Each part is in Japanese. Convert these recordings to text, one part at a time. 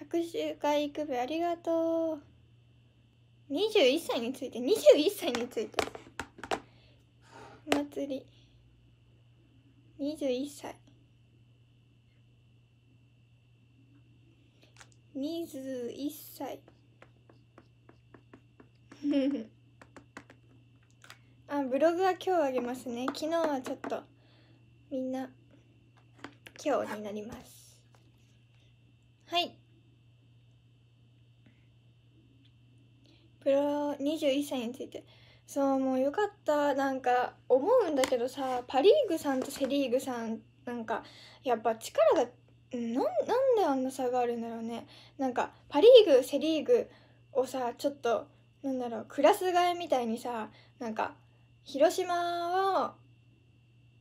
100周回部ありがとう21歳について21歳についてお祭り21歳21歳 あブログは今日あげますね昨日はちょっとみんな今日になりますはいプロ21歳についてそうもうよかったなんか思うんだけどさパ・リーグさんとセ・リーグさんなんかやっぱ力がなんなんであんな差があるんだろうねなんかパ・リーグセ・リーグをさちょっとなんだろうクラス替えみたいにさなんか広島は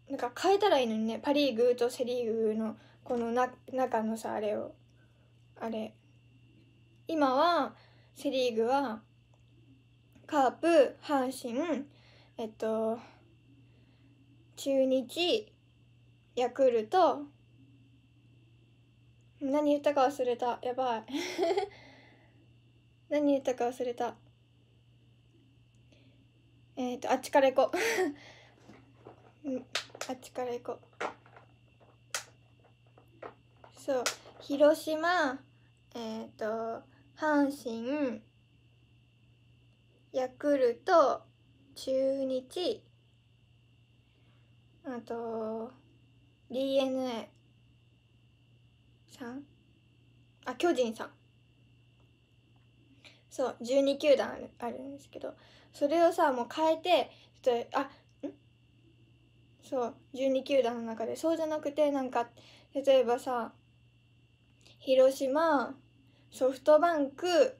なんか変えたらいいのにねパ・リーグとセ・リーグのこのな中のさあれをあれ今はセ・リーグはカープ、阪神、えっと、中日、ヤクルト、何言ったか忘れた。やばい。何言ったか忘れた。えっ、ー、と、あっちから行こう。うん、あっちから行こう。そう、広島、えっ、ー、と、阪神、ヤクルト中日あと d n a さんあ巨人さんそう12球団あるんですけどそれをさもう変えてちょっとあんそう12球団の中でそうじゃなくてなんか例えばさ広島ソフトバンク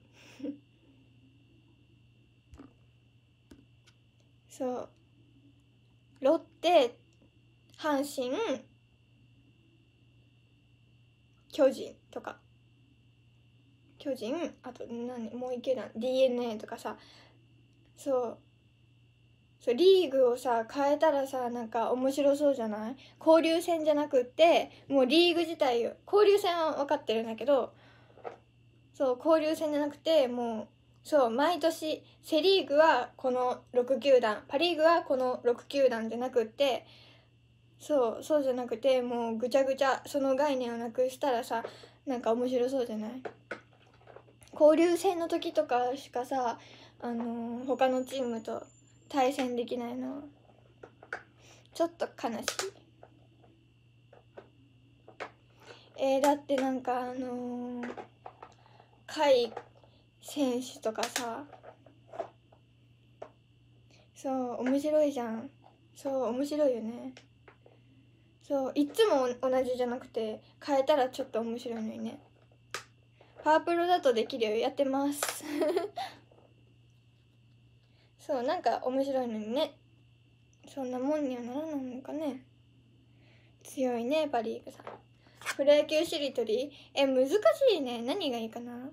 そうロッテ阪神巨人とか巨人あと何もういけない d n a とかさそうそうリーグをさ変えたらさなんか面白そうじゃない交流戦じゃなくってもうリーグ自体交流戦は分かってるんだけどそう交流戦じゃなくてもうそう毎年セ・リーグはこの6球団パ・リーグはこの6球団じゃなくってそうそうじゃなくてもうぐちゃぐちゃその概念をなくしたらさなんか面白そうじゃない交流戦の時とかしかさ、あのー、他のチームと対戦できないのちょっと悲しいえー、だってなんかあのー、海選手とかさそう面白いじゃんそう面白いよねそういつも同じじゃなくて変えたらちょっと面白いのにねパワプロだとできるよやってます そうなんか面白いのにねそんなもんにはならないのかね強いねパ・リーグさんプロ野球しりとりえ難しいね何がいいかな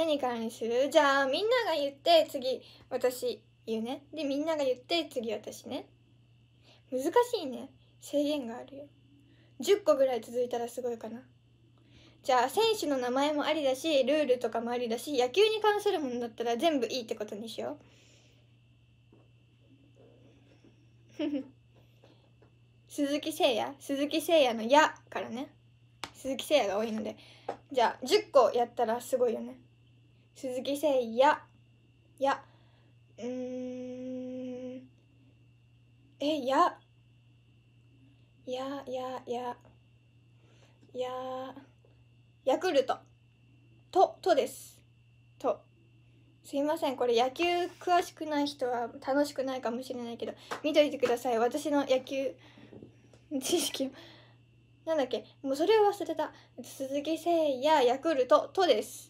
何からにするじゃあみんなが言って次私言うねでみんなが言って次私ね難しいね制限があるよ10個ぐらい続いたらすごいかなじゃあ選手の名前もありだしルールとかもありだし野球に関するものだったら全部いいってことにしよう鈴木誠也鈴木誠也の「や」からね鈴木誠也が多いのでじゃあ10個やったらすごいよね鈴木誠也やうんえやややややヤクルトととですとすいませんこれ野球詳しくない人は楽しくないかもしれないけど見といてください私の野球 知識なんだっけもうそれを忘れた鈴木誠也ヤクルトとです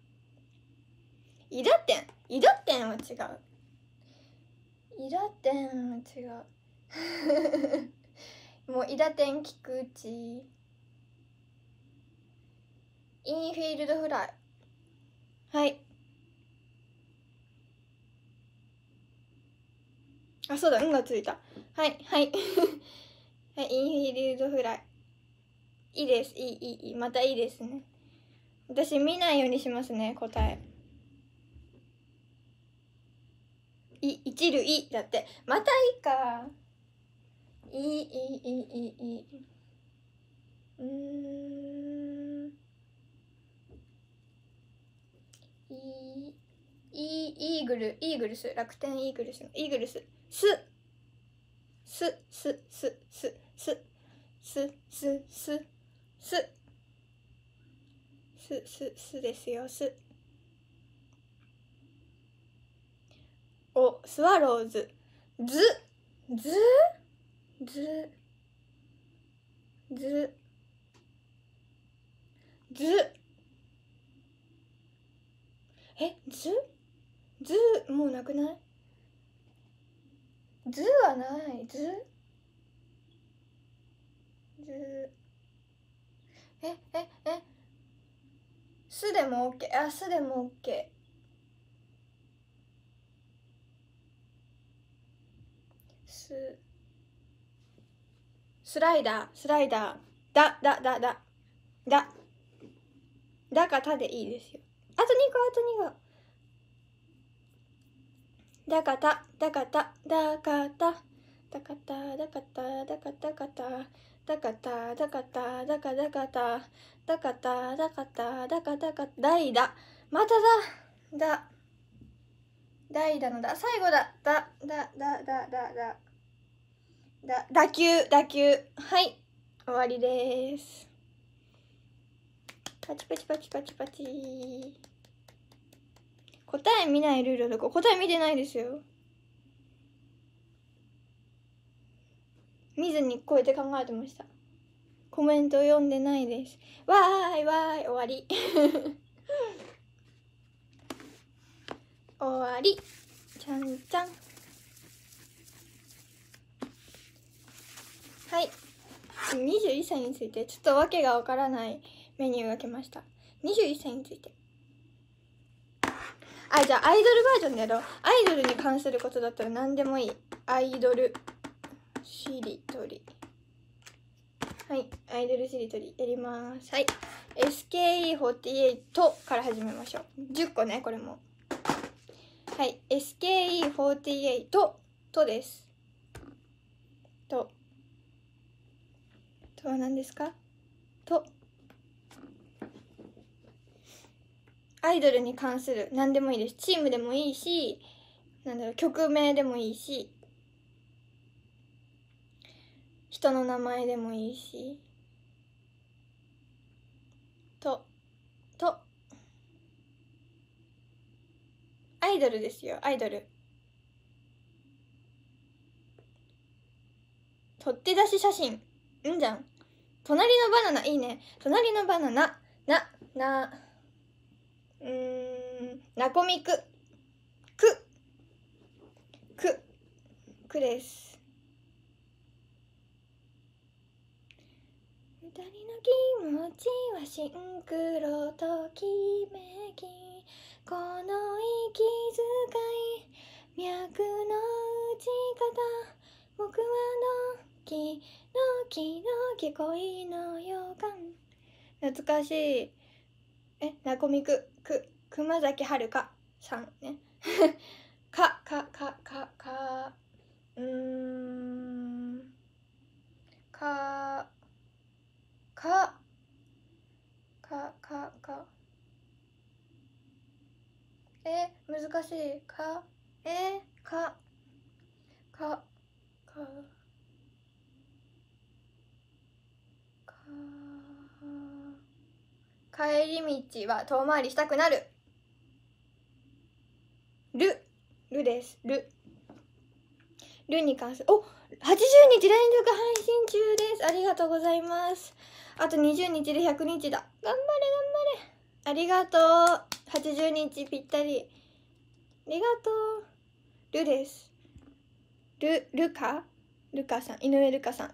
イラ点イラ点は違うイラ点は違う もうイラくうちインフィールドフライはいあそうだ「うん」がついたはいはい はいインフィールドフライいいですいいいいいいまたいいですね私見ないようにしますね答えい、一いだって。またいいか。いい、いい、いい、いい、うん。いい、イーグル、イーグルス、楽天イーグルスの、イーグルス、す。す、す、す、す、す、す、す、す、す、す、す、すですよ、す。お、スワローズずずずずずえずずもうなくないずはないずずえええすでもオッケー、あすでもオッケー。ススライダースライダーだだだだだだかたでいいですよあと2個あと2個だかただかただかただかただかただかたかただかただかただかだかただかただかただかだかだいだまただだだいだのだ最後だだだだだだだだ打球打球はい終わりですパチパチパチパチパチ答え見ないルールだか答え見てないですよ見ずにこうやって考えてましたコメント読んでないですわーいわーい終わり 終わりちゃんちゃんはい21歳についてちょっと訳がわからないメニューが来ました21歳についてあじゃあアイドルバージョンでやろうアイドルに関することだったら何でもいいアイドルしりとりはいアイドルしりとりやりますはい SKE48 から始めましょう10個ねこれもはい SKE48 とですととは何ですかとアイドルに関する何でもいいですチームでもいいしなんだろう曲名でもいいし人の名前でもいいしととアイドルですよアイドル取って出し写真んじゃん隣のバナナ、いいね。隣のバナナ、な、な、うーん、なこみく、く、く、くです。二人の気持ちはシンクロときめき、この息遣い、脈の打ち方、僕はのきのきのき恋の予感懐かしいえなこみくく熊崎遥さんね かかかかかうんかかかかかえ難しいかえかは遠回りしたくなる。る。るです。る。るに関する。お !80 日連続配信中です。ありがとうございます。あと20日で100日だ。頑張れ頑張れ。ありがとう。80日ぴったり。ありがとう。るです。る、るかるかさん。井上るかさん。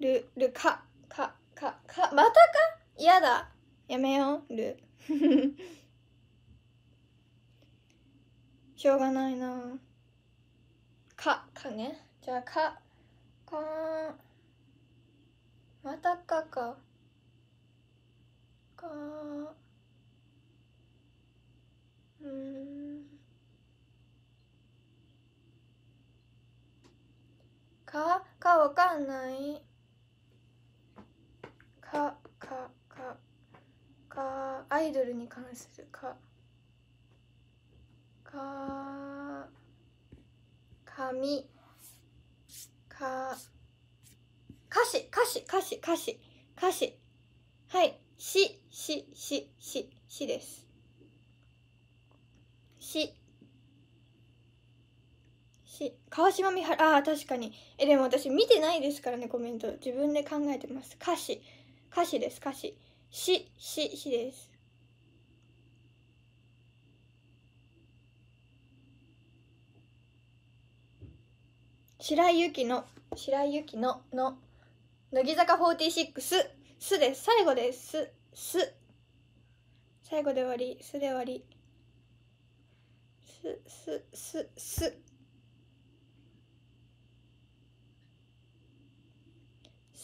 る、るか。か、か、か。またか嫌だ。やめよう。る。しょうがないなかかねじゃあかかまたかかかうんかかわかんないかかかかアイドルに関するかか紙か歌詞歌詞歌詞歌詞歌詞はいしししししですしし川島美晴ああ確かにえでも私見てないですからねコメント自分で考えてます歌詞歌詞です歌詞し、し、しです。白井由紀の、白井由紀の、の、乃木坂46、すです。最後です。す。最後で終わり、すで終わり。す、す、す、す。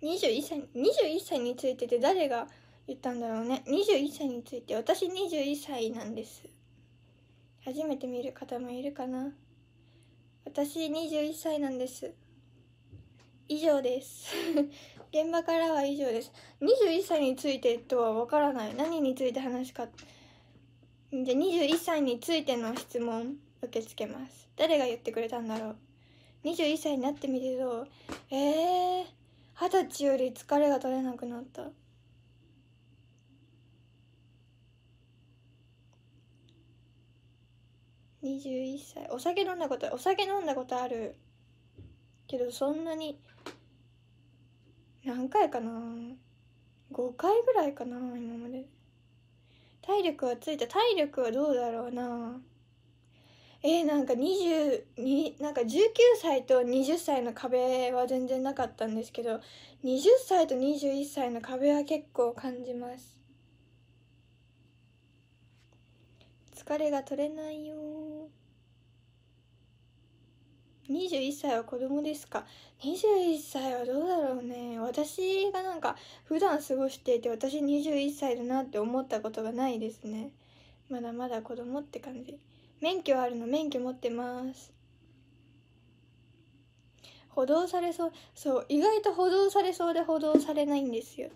21歳 ,21 歳についてって誰が言ったんだろうね21歳について私21歳なんです初めて見る方もいるかな私21歳なんです以上です 現場からは以上です21歳についてとは分からない何について話すかじゃあ21歳についての質問受け付けます誰が言ってくれたんだろう21歳になってみてどうえー二十歳より疲れが取れなくなった21歳お酒飲んだことお酒飲んだことあるけどそんなに何回かな5回ぐらいかな今まで体力はついた体力はどうだろうなえー、なんか22なんか19歳と20歳の壁は全然なかったんですけど20歳と21歳の壁は結構感じます疲れが取れないよ21歳は子供ですか21歳はどうだろうね私がなんか普段過ごしていて私21歳だなって思ったことがないですねまだまだ子供って感じ免許あるの免許持ってます補導されそうそう意外と補導されそうで補導されないんですよ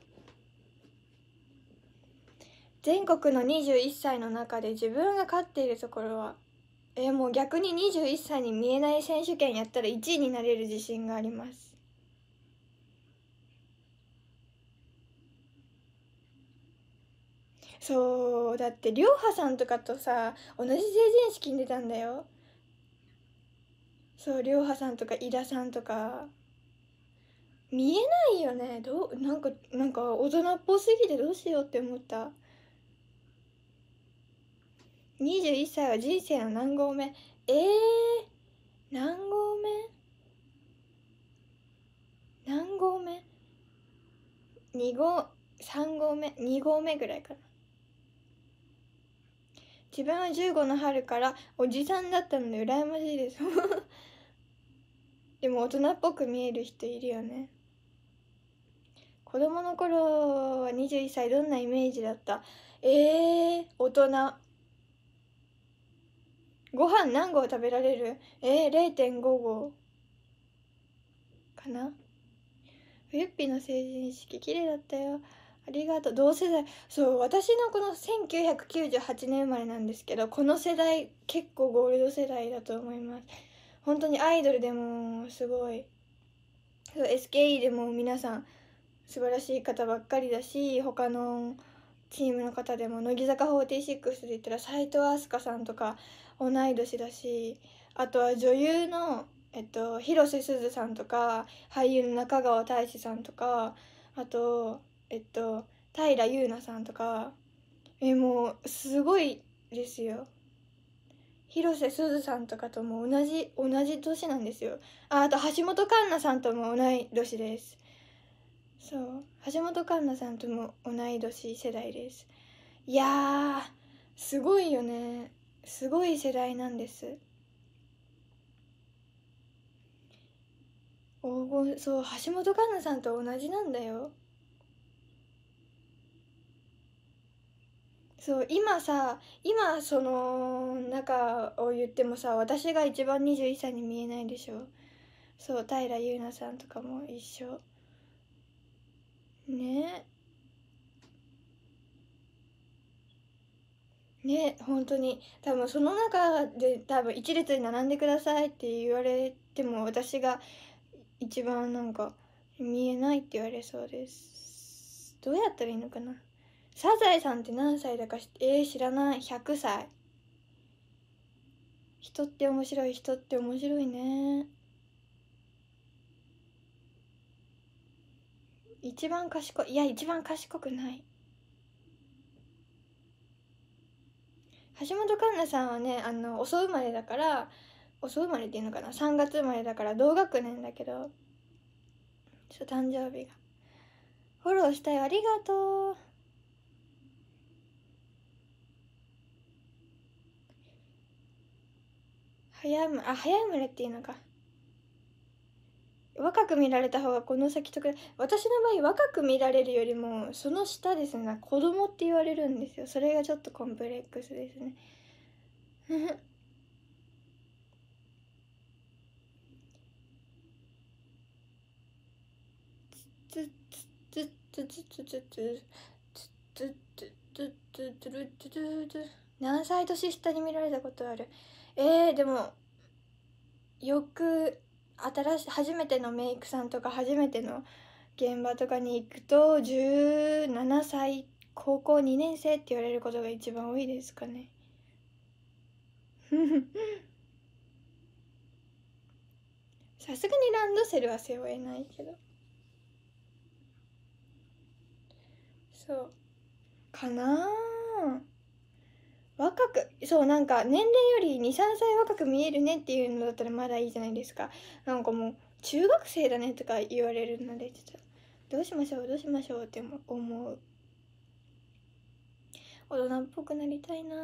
全国の21歳の中で自分が勝っているところはえもう逆に21歳に見えない選手権やったら1位になれる自信がありますそうだってりょうはさんとかとさ同じ成人式に出たんだよそうりょうはさんとか井田さんとか見えないよねどうなんかなんか大人っぽすぎてどうしようって思った21歳は人生の何合目えー、何合目何合目2合3合目2合目ぐらいかな自分は15の春からおじさんだったので羨ましいです でも大人っぽく見える人いるよね子供の頃は21歳どんなイメージだったえー、大人ご飯何合食べられるえー、0.5合かなフゆっぴの成人式綺麗だったよありがとう同世代そう私のこの1998年生まれなんですけどこの世代結構ゴールド世代だと思います本当にアイドルでもすごい SKE でも皆さん素晴らしい方ばっかりだし他のチームの方でも乃木坂46で言ったら斎藤飛鳥さんとか同い年だしあとは女優の、えっと、広瀬すずさんとか俳優の中川大志さんとかあとえっと平優奈さんとかえもうすごいですよ広瀬すずさんとかとも同じ同じ年なんですよああと橋本環奈さんとも同い年ですそう橋本環奈さんとも同い年世代ですいやすごいよねすごい世代なんです黄金そう橋本環奈さんと同じなんだよそう今さ今その中を言ってもさ私が一番21歳に見えないでしょそう平優奈さんとかも一緒ねね本当に多分その中で多分一列に並んでくださいって言われても私が一番なんか見えないって言われそうですどうやったらいいのかなサザエさんって何歳だかしえー、知らない100歳人って面白い人って面白いね一番賢いいや一番賢くない橋本環奈さんはねあの遅生まれだから遅生まれっていうのかな3月生まれだから同学年だけどちょっと誕生日がフォローしたいありがとう早むあ早生まれっていうのか若く見られた方がこの先とく私の場合若く見られるよりもその下ですね子供って言われるんですよそれがちょっとコンプレックスですね何歳年下に見られたことあるえー、でもよく新し初めてのメイクさんとか初めての現場とかに行くと17歳高校2年生って言われることが一番多いですかね。さすがにランドセルは背負えないけどそうかなあ若くそうなんか年齢より23歳若く見えるねっていうのだったらまだいいじゃないですかなんかもう中学生だねとか言われるのでちょっとどうしましょうどうしましょうって思う大人っぽくなりたいな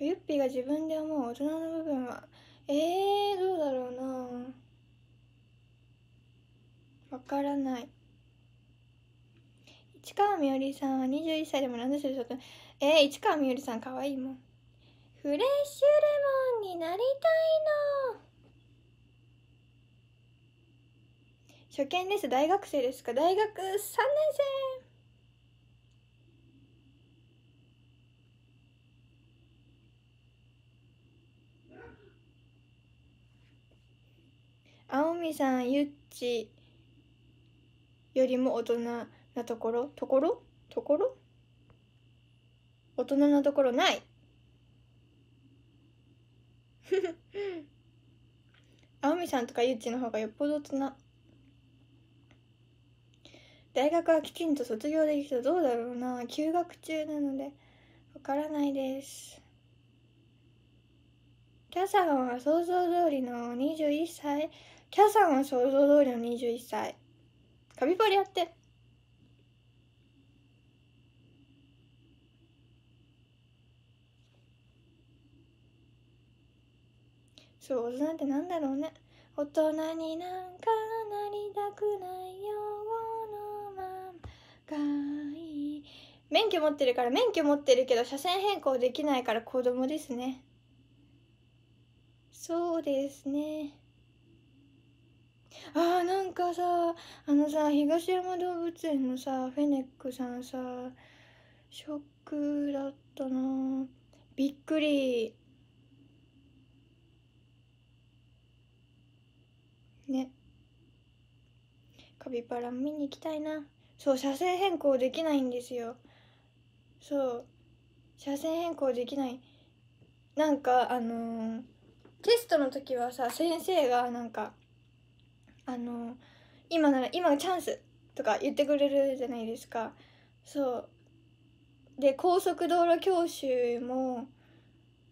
ゆっぴが自分で思う大人の部分はえー、どうだろうなわからない市川みおりさんは21歳でも何でしょうえー、市川みおりさんかわいいもんフレッシュレモンになりたいの初見です大学生ですか大学3年生あおみさんゆっちよりも大人なところところところ大人なところない 青海さんとかゆっちの方がよっぽど大人大学はきちんと卒業できたらどうだろうな休学中なのでわからないですキャさんは想像通りの21歳キャさんは想像通りの21歳カビバリやってそう大人ってなんだろうね大人になんかなりたくないようのままがいい免許持ってるから免許持ってるけど車線変更できないから子供ですねそうですねあーなんかさあのさ東山動物園のさフェネックさんさショックだったなびっくりねカピバラ見に行きたいなそう車線変更できないんですよそう車線変更できないなんかあのー、テストの時はさ先生がなんかあのー、今なら今がチャンスとか言ってくれるじゃないですかそうで高速道路教習も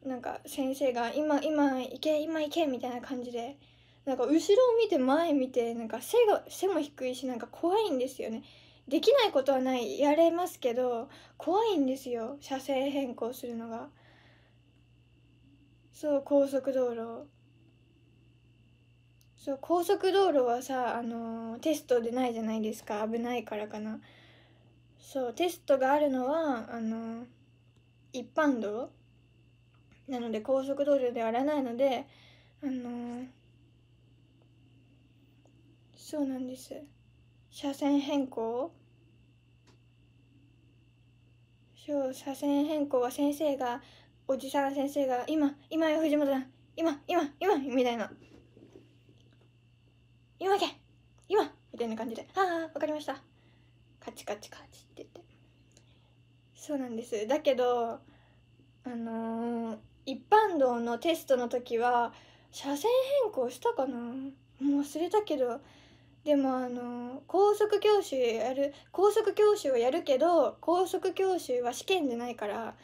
なんか先生が今「今今行け今行け」みたいな感じでなんか後ろを見て前見てなんか背が背も低いしなんか怖いんですよねできないことはないやれますけど怖いんですよ車線変更するのがそう高速道路そう高速道路はさあのー、テストでないじゃないですか危ないからかなそうテストがあるのはあのー、一般道なので高速道路ではやらないのであのーそうなんです車線変更そう車線変更は先生がおじさん先生が「今今よ藤本さん今今今」今みたいな「今行け今!」みたいな感じで「ああわかりました」カチカチカチって言ってそうなんですだけどあのー、一般道のテストの時は車線変更したかなもう忘れたけどでもあの高速教習やる高速教習をやるけど高速教習は試験じゃないから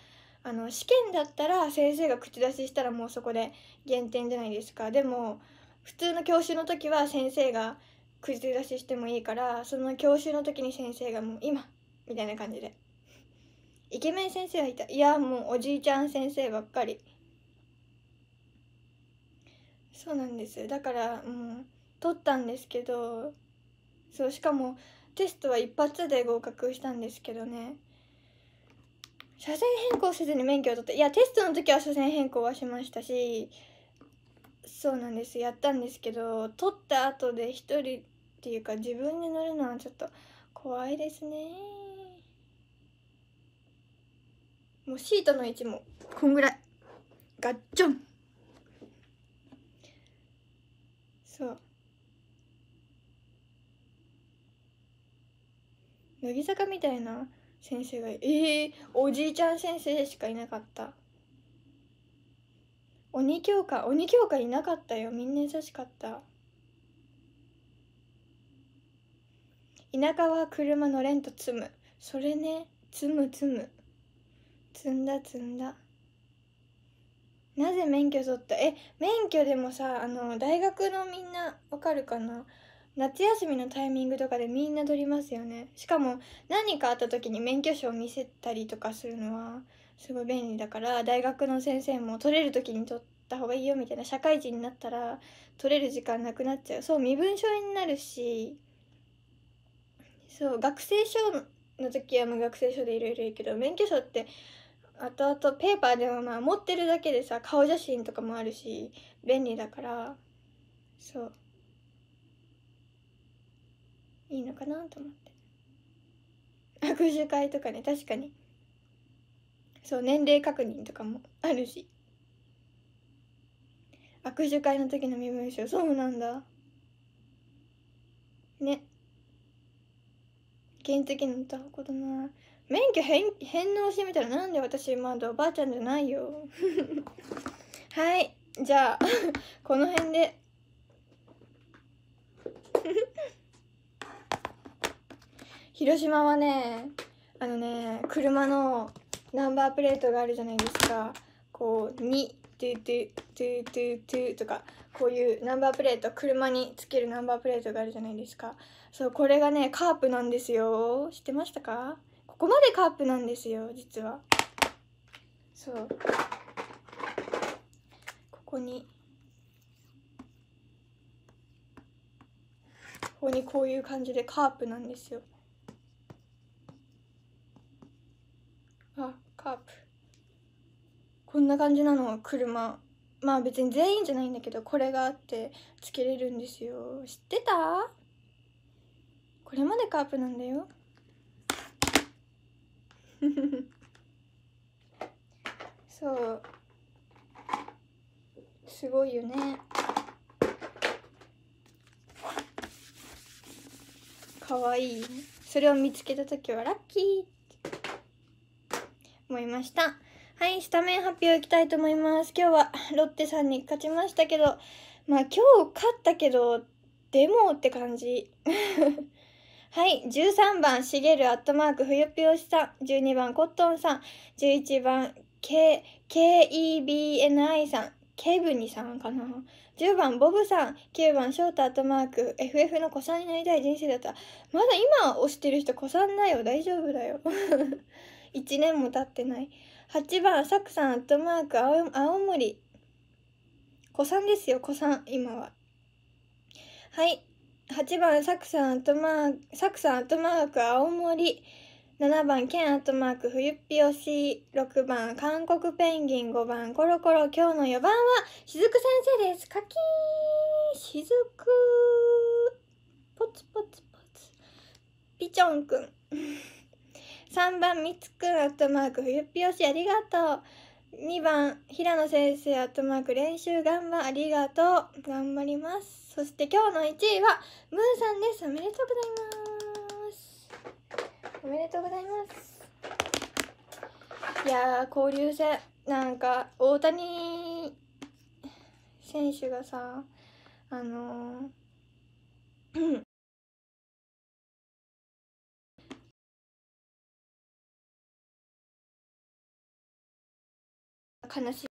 あの試験だったら先生が口出ししたらもうそこで減点じゃないですかでも普通の教習の時は先生が口出ししてもいいからその教習の時に先生がもう今みたいな感じでイケメン先生はいたいやもうおじいちゃん先生ばっかりそうなんですだからもうん取ったんですけどそうしかもテストは一発で合格したんですけどね車線変更せずに免許を取っていやテストの時は車線変更はしましたしそうなんですやったんですけど取った後で一人っていうか自分で乗るのはちょっと怖いですねもうシートの位置もこんぐらいガッチョンそう乃木坂みたいな先生がえー、おじいちゃん先生しかいなかった鬼教科鬼教科いなかったよみんな優しかった田舎は車のれんと積むそれね積む積む積んだ積んだなぜ免許取ったえ免許でもさあの大学のみんなわかるかな夏休みのタイミングとかでみんな取りますよねしかも何かあった時に免許証を見せたりとかするのはすごい便利だから大学の先生も取れる時に取った方がいいよみたいな社会人になったら取れる時間なくなっちゃうそう身分証になるしそう学生証の時はもう学生証でいろいろいいけど免許証って後々ペーパーでもまあ持ってるだけでさ顔写真とかもあるし便利だからそう。いいのかなと思って握手会とかね確かにそう年齢確認とかもあるし握手会の時の身分証そうなんだね原付乗の男ことな免許返返納してみたらなんで私まだおばあちゃんじゃないよ はいじゃあこの辺で広島はねあのね車のナンバープレートがあるじゃないですかこう「に」「トゥトゥトゥトゥトゥ」とかこういうナンバープレート車につけるナンバープレートがあるじゃないですかそうこれがねカープなんですよ知ってましたかここまでカープなんですよ実はそうここにここにこういう感じでカープなんですよカープこんな感じなの車まあ別に全員じゃないんだけどこれがあってつけれるんですよ知ってたこれまでカープなんだよ そうすごいよねかわいいそれを見つけた時はラッキー思いました。はい、スタメン発表いきたいと思います。今日はロッテさんに勝ちましたけど、まあ今日勝ったけど、でもって感じ。はい、13番、しげる、アットマーク、ふ冬ぴよしさん、12番、コットンさん、11番、K、KEBNI さん、ケブニさんかな。10番、ボブさん、9番、ショート、アットマーク、FF の子さんになりたい人生だった。まだ今押してる人、子さんだよ、大丈夫だよ。1年も経ってない8番サクさんアットマーク青青森子さんですよ子さん今ははい8番サクさんアットマークサクさんアットマーク青森7番ケンアットマーク冬っぴよし6番韓国ペンギン5番コロコロ今日の4番はしずく先生ですカキーンしずくポツポツポツピチョンくん3番みつくんアットマーク冬ぴよしありがとう2番平野先生アットマーク練習頑張ありがとう頑張りますそして今日の1位はムーさんですおめでとうございますおめでとうございますいや交流戦なんか大谷選手がさあのー 悲しい。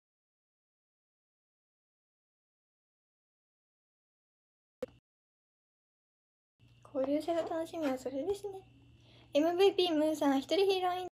交流性が楽しみはそれですね。MVP ムーさん、一人ヒーローイン。